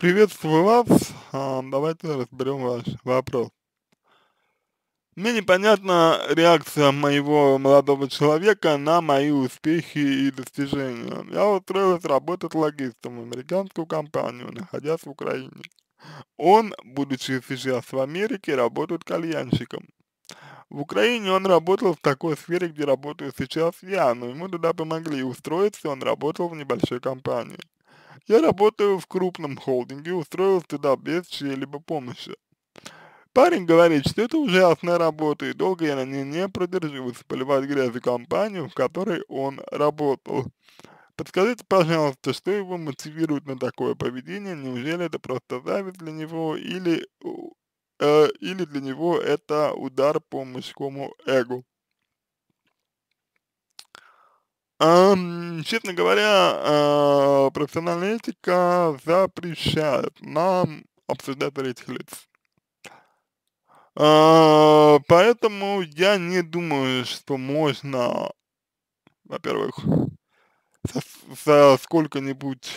Приветствую вас. А, давайте разберем ваш вопрос. Мне непонятна реакция моего молодого человека на мои успехи и достижения. Я устроилась работать логистом в американскую компанию, находясь в Украине. Он, будучи сейчас в Америке, работает кальянщиком. В Украине он работал в такой сфере, где работаю сейчас я, но ему туда помогли устроиться, он работал в небольшой компании. Я работаю в крупном холдинге, устроил туда без чьей-либо помощи. Парень говорит, что это ужасная работа, и долго я на ней не продержусь, поливать грязью компанию, в которой он работал. Подскажите, пожалуйста, что его мотивирует на такое поведение? Неужели это просто зависть для него или, э, или для него это удар по мужскому эго? честно говоря, э, профессиональная этика запрещает нам обсуждать третьих лиц. А, поэтому я не думаю, что можно, во-первых, со, со сколько-нибудь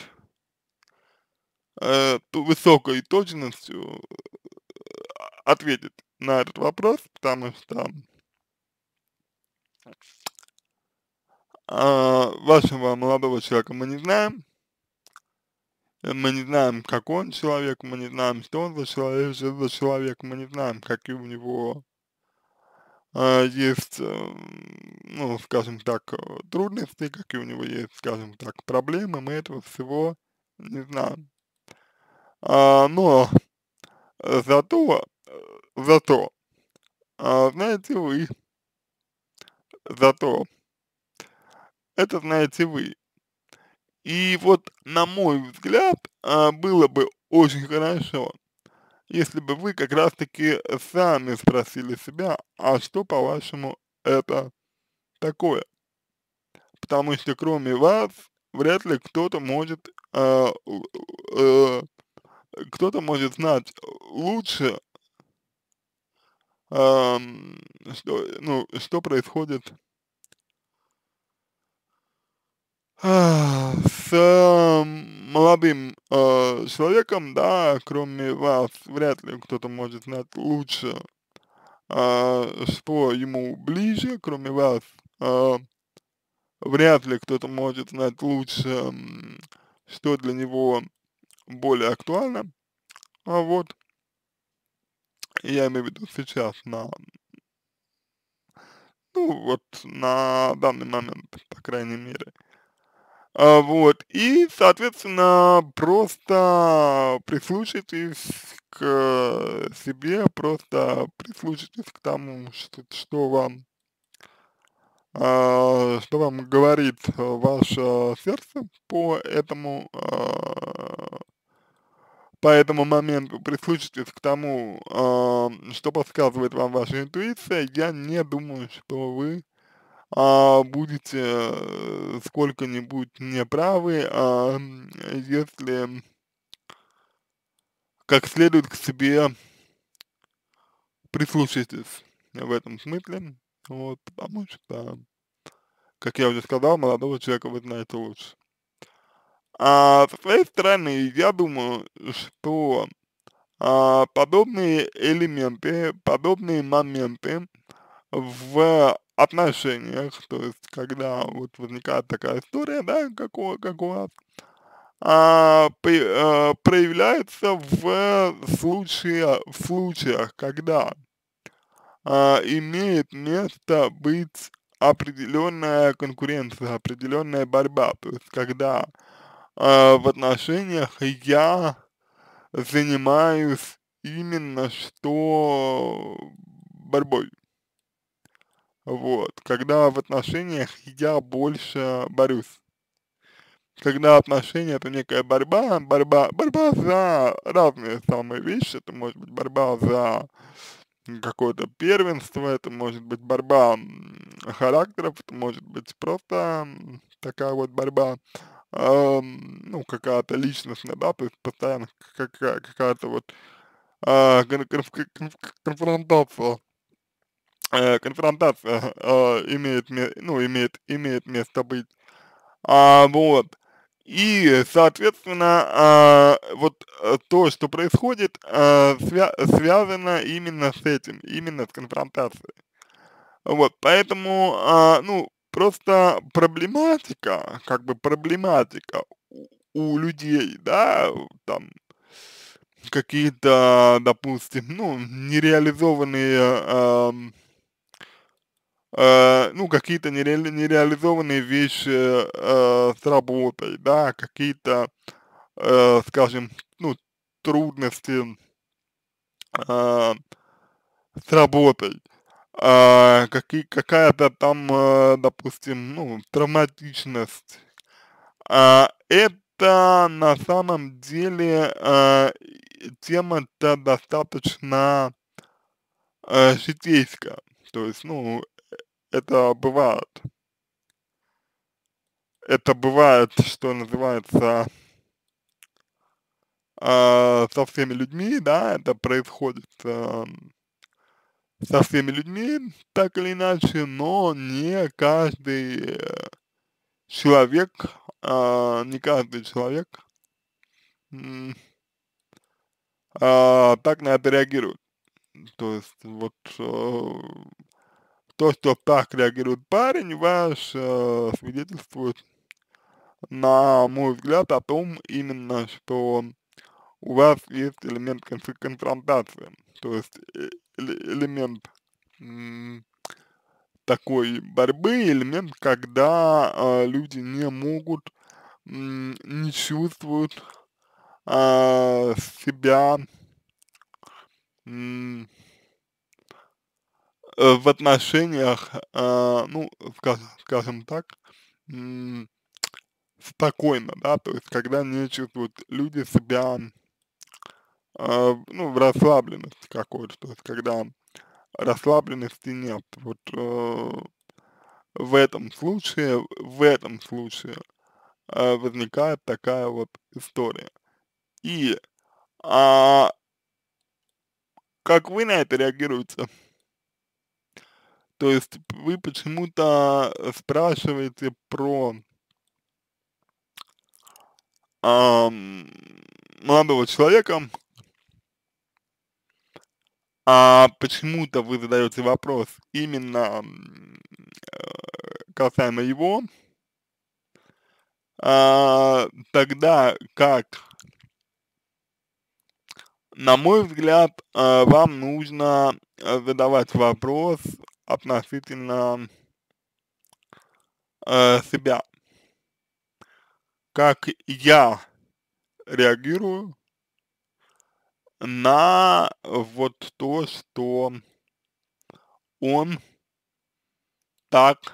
э, высокой точностью э, ответить на этот вопрос, потому что а, вашего молодого человека мы не знаем, мы не знаем, как он человек, мы не знаем, что он за человек, что за человек, мы не знаем, какие у него э, есть, э, ну, скажем так, трудности, какие у него есть, скажем так, проблемы, мы этого всего не знаем. А, но зато, э, зато, а, знаете вы, зато это знаете вы. И вот, на мой взгляд, а, было бы очень хорошо, если бы вы как раз-таки сами спросили себя, а что, по-вашему, это такое? Потому что кроме вас, вряд ли кто-то может, э, э, кто-то может знать лучше, э, что, ну, что происходит с э, молодым э, человеком, да, кроме вас, вряд ли кто-то может знать лучше, э, что ему ближе, кроме вас, э, вряд ли кто-то может знать лучше, что для него более актуально, а вот, я имею в виду сейчас на, ну вот на данный момент, по крайней мере, а, вот, и, соответственно, просто прислушайтесь к э, себе, просто прислушайтесь к тому, что, что вам а, что вам говорит э, ваше сердце по этому а, по этому моменту, прислушайтесь к тому, что подсказывает вам ваша интуиция, я не думаю, что вы а, будете э, сколько-нибудь неправы, а, если как следует к себе прислушайтесь в этом смысле, вот, потому что, как я уже сказал, молодого человека вы знаете лучше. А со своей стороны, я думаю, что а, подобные элементы, подобные моменты в отношениях, то есть, когда вот возникает такая история, да, как у, как у вас, а, при, а, э, проявляется в, случае, в случаях, когда а, имеет место быть определенная конкуренция, определенная борьба, то есть, когда а, в отношениях я занимаюсь именно что борьбой, вот, когда в отношениях я больше борюсь. Когда отношения это некая борьба, борьба, борьба за разные самые вещи, это может быть борьба за какое-то первенство, это может быть борьба характеров, это может быть просто такая вот борьба, э, ну, какая-то личностная, да, то есть постоянно какая-то вот э, конфронтация Э, конфронтация э, имеет, ну, имеет, имеет место быть. А, вот. И, соответственно, а, э, вот то, что происходит, э, свя связано именно с этим, именно с конфронтацией. Вот, поэтому, э, ну, просто проблематика, как бы проблематика у, у людей, да, там, какие-то, допустим, ну, нереализованные э, Э, ну, какие-то нереали, нереализованные вещи э, с работой, да, какие-то, э, скажем, ну, трудности э, с работой, э, а, какие, какая-то там, э, допустим, ну, травматичность. Э, это на самом деле э, тема-то достаточно э, житейская. То есть, ну, это бывает. Это бывает, что называется, э, со всеми людьми, да, это происходит э, со всеми людьми, так или иначе, но не каждый э, человек, э, не каждый человек э, так на это реагирует. То есть вот э, то, что так реагирует парень ваш, э, свидетельствует, на мой взгляд, о том именно, что у вас есть элемент конф конфронтации, то есть э элемент такой борьбы, элемент, когда э, люди не могут, не чувствуют э, себя Э, в отношениях, э, ну, скажем, скажем так, спокойно, да, то есть когда не чувствуют люди себя, э, ну, в расслабленности какой-то, то есть когда расслабленности нет. Вот э, в этом случае, в этом случае э, возникает такая вот история. И а, как вы на это реагируете? То есть вы почему-то э, спрашиваете про э, молодого человека, а почему-то вы задаете вопрос именно э, касаемо его, э, тогда как, на мой взгляд, э, вам нужно э, задавать вопрос относительно э, себя. Как я реагирую на вот то, что он так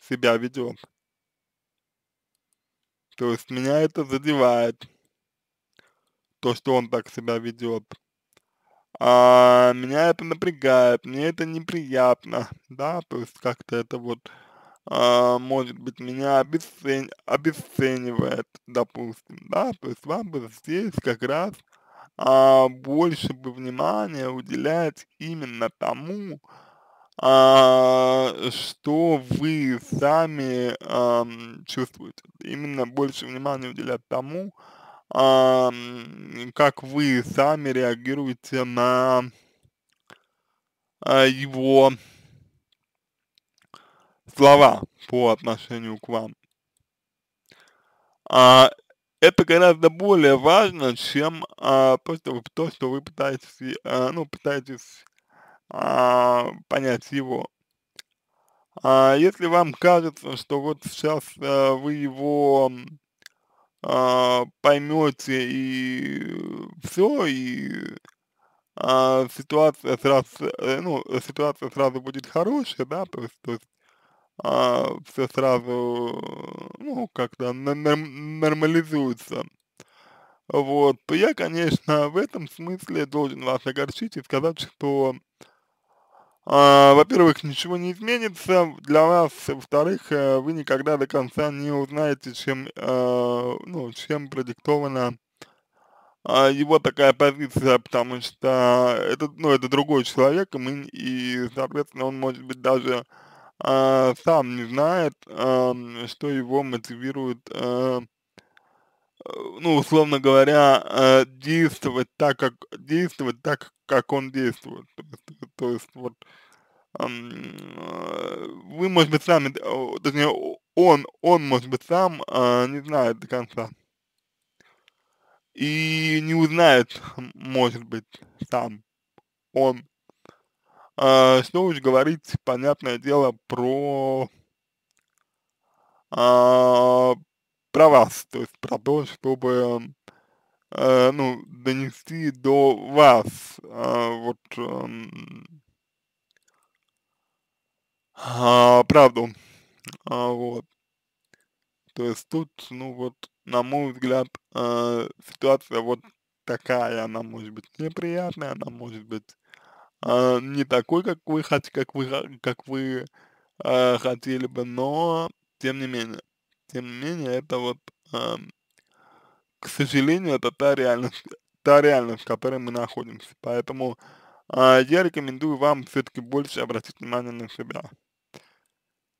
себя ведет. То есть меня это задевает, то, что он так себя ведет а, меня это напрягает, мне это неприятно, да, то есть как-то это вот, а, может быть, меня обесцен... обесценивает, допустим, да, то есть вам бы здесь как раз а, больше бы внимания уделять именно тому, а, что вы сами а, чувствуете, именно больше внимания уделять тому, а, как вы сами реагируете на а, его слова по отношению к вам. А, это гораздо более важно, чем а, то, что, то, что вы пытаетесь, а, ну, пытаетесь а, понять его. А, если вам кажется, что вот сейчас а, э, вы его а, поймете и все, и э, а, ситуация сразу, э, ну, ситуация сразу будет хорошая, да, то есть, то есть э, а, все сразу, ну, как-то нормализуется. Вот, я, конечно, в этом смысле должен вас огорчить и сказать, что а, во-первых, ничего не изменится для вас, во-вторых, э, вы никогда до конца не узнаете, чем, а, ну, чем продиктована а, его такая позиция, потому что это, ну, это другой человек, и, мы, и соответственно, он, может быть, даже а, сам не знает, а, что его мотивирует а, ну, условно говоря, действовать так, как действовать так, как он действует. То есть, то есть вот вы, может быть, сами, точнее, он, он, может быть, сам а, не знает до конца. И не узнает, может быть, сам он. А, что уж говорить, понятное дело, про а, про вас, то есть про то, чтобы э, ну, донести до вас. Э, вот э, правду. Э, вот. То есть тут, ну вот, на мой взгляд, э, ситуация вот такая, она может быть неприятная, она может быть э, не такой, как вы хотите, как вы, как вы э, хотели бы, но тем не менее, тем не менее, это вот э, к сожалению, это та реальность, та реальность, в которой мы находимся. Поэтому э, я рекомендую вам все-таки больше обратить внимание на себя.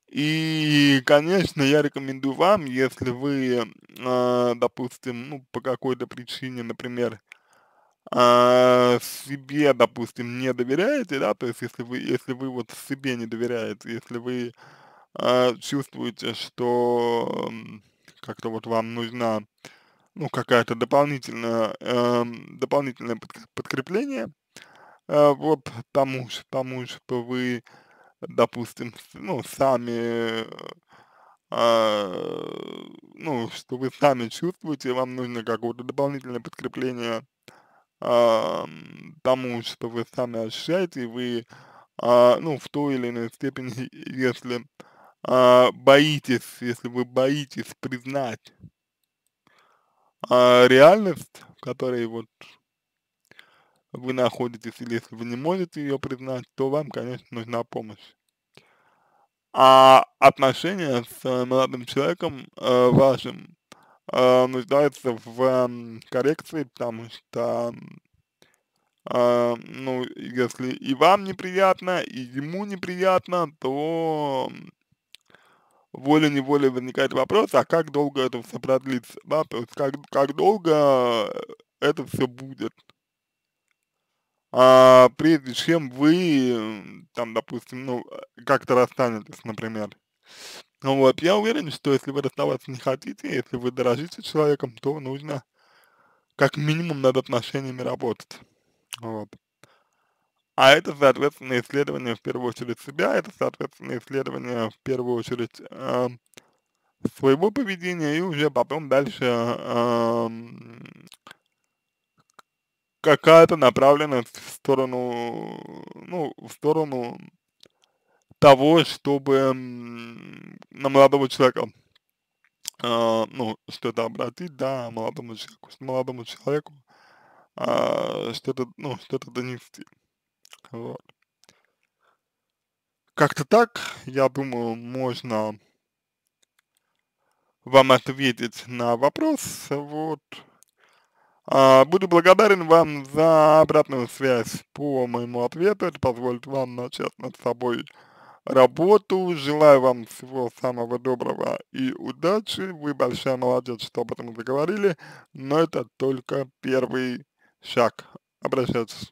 И, конечно, я рекомендую вам, если вы, э, допустим, ну, по какой-то причине, например, э, себе, допустим, не доверяете, да, то есть если вы, если вы вот себе не доверяете, если вы э, чувствуете, что как-то вот вам нужна э, ну, какая-то дополнительная, э, эм, дополнительное подкрепление э, вот тому, тому, что вы, допустим, ну, сами, э, ну, что вы сами чувствуете, вам нужно какое-то дополнительное подкрепление э, тому, что вы сами ощущаете, и вы, э, ну, в той или иной степени, если э, боитесь, если вы боитесь признать а, реальность, в которой вот вы находитесь, или если вы не можете ее признать, то вам, конечно, нужна помощь. А отношения с э, молодым человеком э, вашим э, нуждаются в э, коррекции, потому что, э, ну, если и вам неприятно, и ему неприятно, то волей-неволей возникает вопрос, а как долго это все продлится, да, то есть как, как долго э, это все будет, а, прежде чем вы, э, там, допустим, ну, э, как-то расстанетесь, например. Ну вот, я уверен, что если вы расставаться не хотите, если вы дорожите человеком, то нужно как минимум над отношениями работать. Вот. А это, соответственно, исследование в первую очередь себя, это, соответственно, исследование в первую очередь э, своего поведения и уже потом дальше э, какая-то направленность в сторону, ну, в сторону того, чтобы на молодого человека, э, ну, что-то обратить, да, молодому человеку, молодому человеку э, что-то, ну, что-то донести. Э, вот. Как-то так, я думаю, можно вам ответить на вопрос, вот. А, буду благодарен вам за обратную связь по моему ответу, это позволит вам начать над собой работу. Желаю вам всего самого доброго и удачи. Вы большая молодец, что об этом заговорили, но это только первый шаг. Обращайтесь.